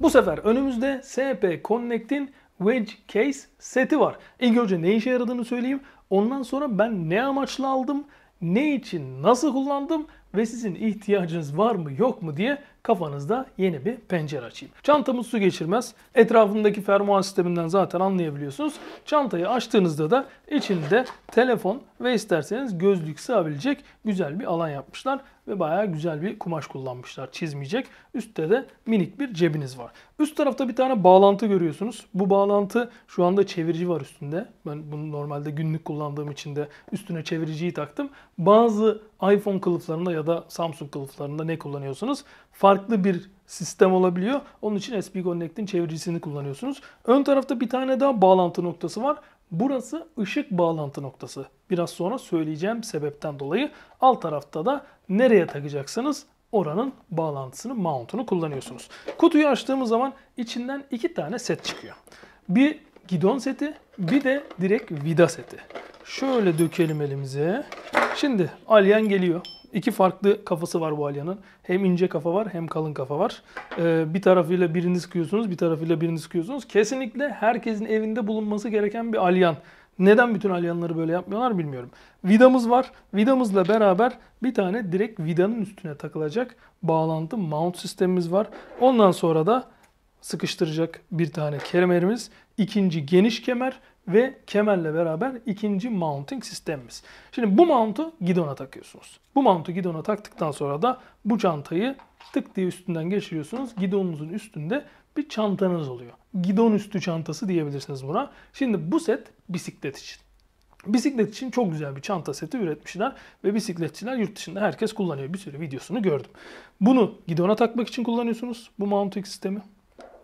Bu sefer önümüzde SP Connect'in Wedge Case seti var. İlk önce ne işe yaradığını söyleyeyim. Ondan sonra ben ne amaçla aldım, ne için, nasıl kullandım ve sizin ihtiyacınız var mı yok mu diye kafanızda yeni bir pencere açayım. Çantamız su geçirmez. Etrafındaki fermuar sisteminden zaten anlayabiliyorsunuz. Çantayı açtığınızda da içinde telefon ve isterseniz gözlük sığabilecek güzel bir alan yapmışlar ve bayağı güzel bir kumaş kullanmışlar çizmeyecek. Üstte de minik bir cebiniz var. Üst tarafta bir tane bağlantı görüyorsunuz. Bu bağlantı şu anda çevirici var üstünde. Ben bunu normalde günlük kullandığım için de üstüne çeviriciyi taktım. Bazı iPhone kılıflarında ya da Samsung kılıflarında ne kullanıyorsunuz? Farklı bir sistem olabiliyor. Onun için SP Connect'in çeviricisini kullanıyorsunuz. Ön tarafta bir tane daha bağlantı noktası var. Burası ışık bağlantı noktası. Biraz sonra söyleyeceğim sebepten dolayı. Alt tarafta da nereye takacaksınız? Oranın bağlantısını, mount'unu kullanıyorsunuz. Kutuyu açtığımız zaman içinden iki tane set çıkıyor. Bir gidon seti, bir de direkt vida seti. Şöyle dökelim elimize. Şimdi alyan geliyor. İki farklı kafası var bu alyanın. Hem ince kafa var hem kalın kafa var. Ee, bir tarafıyla birini sıkıyorsunuz, bir tarafıyla birini sıkıyorsunuz. Kesinlikle herkesin evinde bulunması gereken bir alyan. Neden bütün alyanları böyle yapmıyorlar bilmiyorum. Vidamız var. Vidamızla beraber bir tane direkt vidanın üstüne takılacak bağlantı mount sistemimiz var. Ondan sonra da sıkıştıracak bir tane kemerimiz. ikinci geniş kemer ve kemerle beraber ikinci mounting sistemimiz. Şimdi bu mount'u gidona takıyorsunuz. Bu mount'u gidona taktıktan sonra da bu çantayı tık diye üstünden geçiriyorsunuz. Gidonunuzun üstünde bir çantanız oluyor. Gidon üstü çantası diyebilirsiniz buna. Şimdi bu set bisiklet için. Bisiklet için çok güzel bir çanta seti üretmişler ve bisikletçiler yurt dışında herkes kullanıyor. Bir sürü videosunu gördüm. Bunu gidona takmak için kullanıyorsunuz bu mounting sistemi.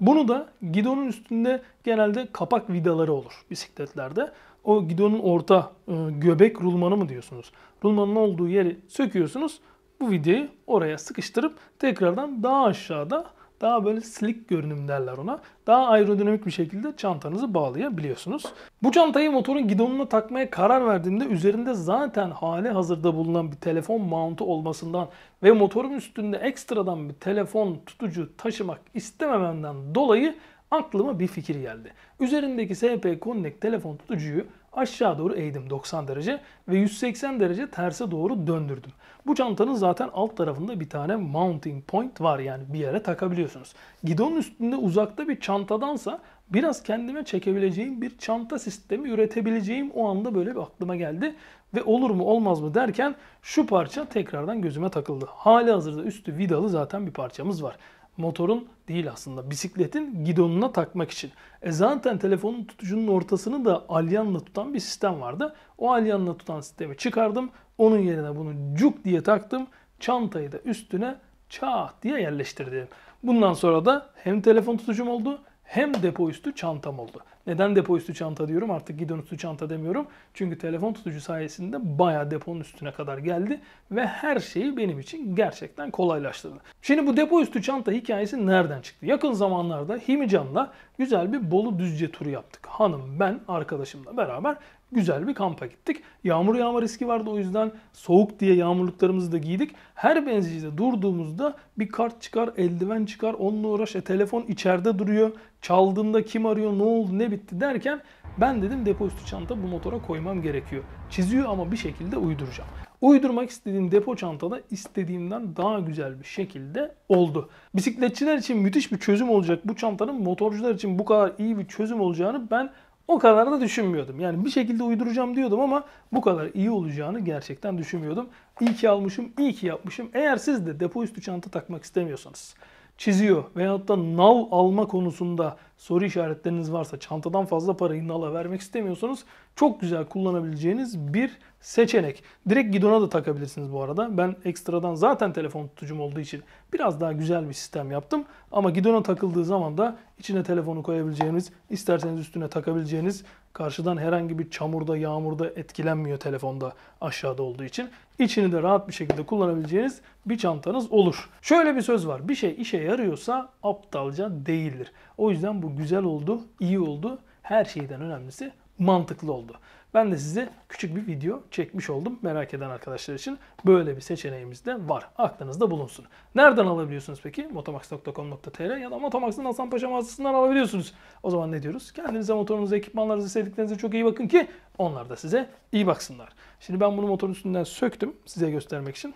Bunu da gidonun üstünde genelde kapak vidaları olur bisikletlerde. O gidonun orta e, göbek rulmanı mı diyorsunuz? Rulmanın olduğu yeri söküyorsunuz. Bu vidayı oraya sıkıştırıp tekrardan daha aşağıda daha böyle slick görünüm derler ona. Daha aerodinamik bir şekilde çantanızı bağlayabiliyorsunuz. Bu çantayı motorun gidonuna takmaya karar verdiğimde üzerinde zaten hali hazırda bulunan bir telefon mountu olmasından ve motorun üstünde ekstradan bir telefon tutucu taşımak istemememden dolayı aklıma bir fikir geldi. Üzerindeki SP Connect telefon tutucuyu aşağı doğru eğdim 90 derece ve 180 derece terse doğru döndürdüm. Bu çantanın zaten alt tarafında bir tane mounting point var yani bir yere takabiliyorsunuz. Gidonun üstünde uzakta bir çantadansa biraz kendime çekebileceğim bir çanta sistemi üretebileceğim o anda böyle bir aklıma geldi. Ve olur mu olmaz mı derken şu parça tekrardan gözüme takıldı. Hali hazırda üstü vidalı zaten bir parçamız var motorun değil aslında bisikletin gidonuna takmak için. E zaten telefonun tutucunun ortasını da alyanla tutan bir sistem vardı. O alyanla tutan sistemi çıkardım. Onun yerine bunu cuk diye taktım. Çantayı da üstüne çat diye yerleştirdim. Bundan sonra da hem telefon tutucum oldu hem depo üstü çantam oldu. Neden depo üstü çanta diyorum artık gidon üstü çanta demiyorum. Çünkü telefon tutucu sayesinde baya deponun üstüne kadar geldi ve her şeyi benim için gerçekten kolaylaştırdı. Şimdi bu depo üstü çanta hikayesi nereden çıktı? Yakın zamanlarda Himican'la güzel bir Bolu Düzce turu yaptık. Hanım, ben, arkadaşımla beraber güzel bir kampa gittik. Yağmur yağma riski vardı o yüzden soğuk diye yağmurluklarımızı da giydik. Her benzincide durduğumuzda bir kart çıkar, eldiven çıkar, onunla uğraş. E, telefon içeride duruyor. Çaldığında kim arıyor, ne oldu, ne bitti derken ben dedim depo üstü çanta bu motora koymam gerekiyor. Çiziyor ama bir şekilde uyduracağım. Uydurmak istediğim depo çantada istediğimden daha güzel bir şekilde oldu. Bisikletçiler için müthiş bir çözüm olacak bu çantanın motorcular için bu kadar iyi bir çözüm olacağını ben o kadar da düşünmüyordum. Yani bir şekilde uyduracağım diyordum ama bu kadar iyi olacağını gerçekten düşünmüyordum. İyi ki almışım, iyi ki yapmışım. Eğer siz de depo üstü çanta takmak istemiyorsanız, çiziyor veyahut da nal alma konusunda soru işaretleriniz varsa, çantadan fazla parayı nala vermek istemiyorsanız çok güzel kullanabileceğiniz bir seçenek. Direkt gidona da takabilirsiniz bu arada. Ben ekstradan zaten telefon tutucum olduğu için biraz daha güzel bir sistem yaptım. Ama gidona takıldığı zaman da içine telefonu koyabileceğiniz, isterseniz üstüne takabileceğiniz, karşıdan herhangi bir çamurda, yağmurda etkilenmiyor telefonda aşağıda olduğu için. içini de rahat bir şekilde kullanabileceğiniz bir çantanız olur. Şöyle bir söz var. Bir şey işe yarıyorsa aptalca değildir. O yüzden bu güzel oldu, iyi oldu. Her şeyden önemlisi mantıklı oldu. Ben de size küçük bir video çekmiş oldum merak eden arkadaşlar için. Böyle bir seçeneğimiz de var. Aklınızda bulunsun. Nereden alabiliyorsunuz peki? Motomax.com.tr ya da Motomax'ın Hasan Paşa mağazasından alabiliyorsunuz. O zaman ne diyoruz? Kendinize, motorunuzu, ekipmanlarınızı, sevdiklerinize çok iyi bakın ki onlar da size iyi baksınlar. Şimdi ben bunu motorun üstünden söktüm size göstermek için.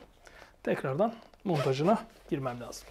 Tekrardan montajına girmem lazım.